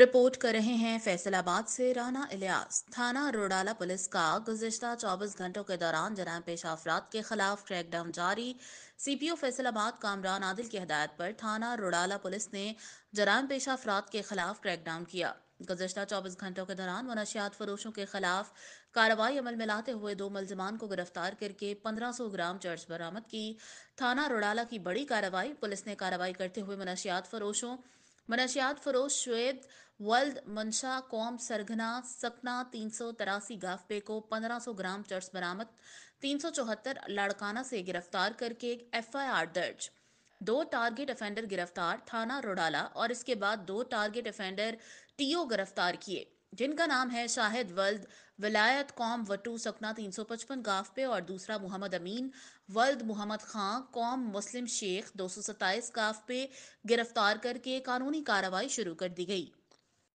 report कर रहे हैं फैसलाबाद से राना इलियास थाना रोडाला पुलिस का गुजशत 24 घंटों के दौरान जराम पेशा अफराद के खिलाफ क्रैकडाउन जारी सीपीओ फैसलाबाद कामरान आदिल की हदायत पर थाना रोडाला पुलिस ने जराम पेशा अफराद के खिलाफ क्रैकडाउन किया गुजशत 24 घंटों के दौरान मनशियात फरोशों के खिलाफ कार्रवाई अमल में लाते हुए दो मुलजमान को गिरफ्तार करके 1500 ग्राम चर्च बरामद की थाना रोडाला की बड़ी कार्रवाई पुलिस ने कार्रवाई करते हुए मनशियात फरोशों मनशियात फरोज श्वेद वल्द मंशा कौम सरगना सकना तीन सौ तिरासी गाफबे को पंद्रह सौ ग्राम चर्च बरामद तीन सौ चौहत्तर लाड़काना से गिरफ्तार करके एफ आई आर दर्ज दो टारगेट अफेंडर गिरफ्तार थाना रोडाला और इसके बाद दो टारगेट अफेंडर टीओ गिरफ्तार किए जिनका नाम है शाहिद वल्द विलायत कौम वटू सकना 355 गाफ पे और दूसरा मोहम्मद अमीन वल्द मोहम्मद खां कौम मुस्लिम शेख दो गाफ पे गिरफ्तार करके कानूनी कार्रवाई शुरू कर दी गई